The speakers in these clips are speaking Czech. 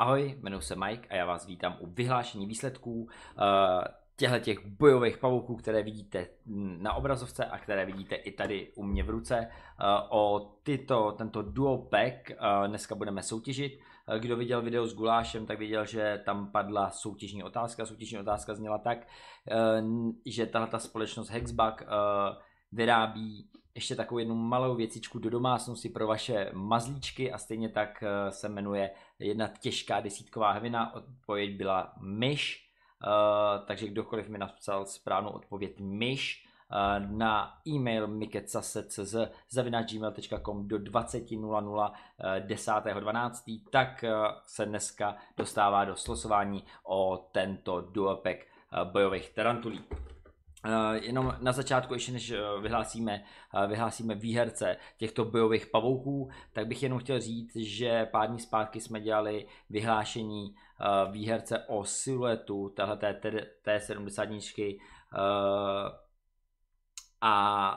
Ahoj, jmenuji se Mike a já vás vítám u vyhlášení výsledků eh, těchto těch bojových pavouků, které vidíte na obrazovce a které vidíte i tady u mě v ruce. Eh, o tyto, tento duo pack eh, dneska budeme soutěžit. Kdo viděl video s Gulášem, tak viděl, že tam padla soutěžní otázka. Soutěžní otázka zněla tak, že tahle společnost Hexbug vyrábí ještě takovou jednu malou věcičku do domácnosti pro vaše mazlíčky a stejně tak eh, se jmenuje jedna těžká desítková hvina. Odpověď byla myš, eh, takže kdokoliv mi napsal správnou odpověď myš, eh, na e-mail mikecase.cz zavináčgmail.com do 20.00 10.12. tak se dneska dostává do slosování o tento duopek bojových tarantulí. Uh, jenom na začátku, ještě než eh, vyhlásíme, uh, vyhlásíme výherce těchto bojových pavouků, tak bych jenom chtěl říct, že pár dní zpátky jsme dělali vyhlášení uh, výherce o siluetu téhle T70 a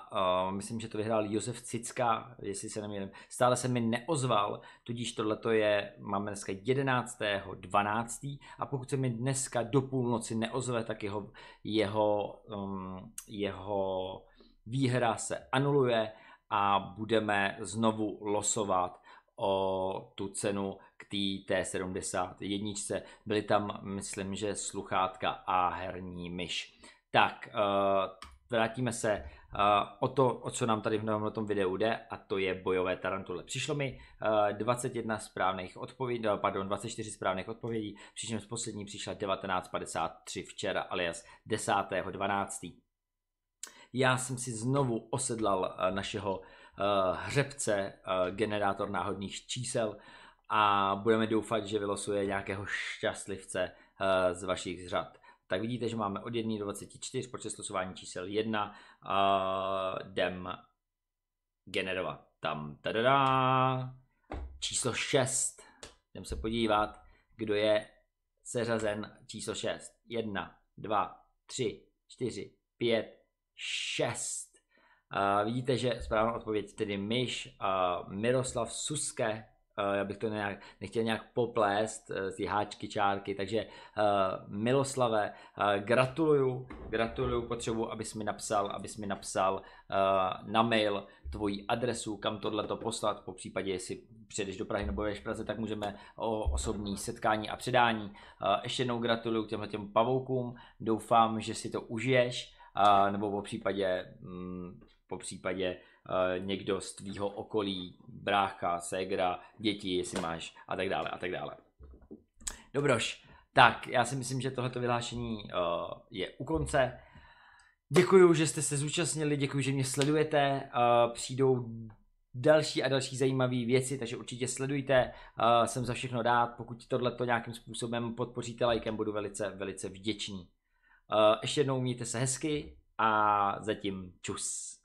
uh, myslím, že to vyhrál Josef Cicka, jestli se nemýlím. Stále se mi neozval, tudíž tohleto je, máme dneska 11. 12. a pokud se mi dneska do půlnoci neozve, tak jeho, jeho, um, jeho výhra se anuluje a budeme znovu losovat o tu cenu k té T71. Byly tam, myslím, že sluchátka a herní myš. Tak, uh, vrátíme se eh, o to, o co nám tady v novém tom videu jde, a to je bojové tarantule. Přišlo mi 21 eh, správných odpovědí, eh, pardon, 24 správných odpovědí, přičemž z poslední přišla 1953 včera, alias 10.12. Já jsem si znovu osedlal uh, našeho uh, generátor náhodných čísel a budeme doufat, že vylosuje nějakého šťastlivce z vašich řad tak vidíte, že máme od 1 do 24, počet slosování čísel 1, a jdem generovat tam, tadadá, číslo 6, jdem se podívat, kdo je seřazen číslo 6, 1, 2, 3, 4, 5, 6. a vidíte, že správná odpověď tedy myš a Miroslav Suske Eh, já bych to nějak, nechtěl nějak poplést z eh, háčky, čárky, takže eh, Miloslave, gratuluju, gratuluju, potřebu, abys mi napsal, abys mi napsal na mail tvoji adresu, kam tohle to poslat, po případě, jestli přijdeš do Prahy nebo ješ v Praze, tak můžeme o osobní setkání a předání. Ještě jednou gratuluju těmhle těm pavoukům, doufám, že si to užiješ, nebo po případě, mm, po případě Eh, někdo z tvýho okolí, brácha, ségra, děti, jestli máš a tak dále a tak dále. Dobroš, tak já si myslím, že tohleto vyhlášení eh, je u konce. Děkuji, že jste se zúčastnili, děkuji, že mě sledujete. Eh, přijdou další a další zajímavé věci, takže určitě sledujte, uh, jsem za všechno rád, pokud tohle to nějakým způsobem podpoříte lajkem, budu velice, velice vděčný. Uh, ještě jednou mějte se hezky a zatím čus.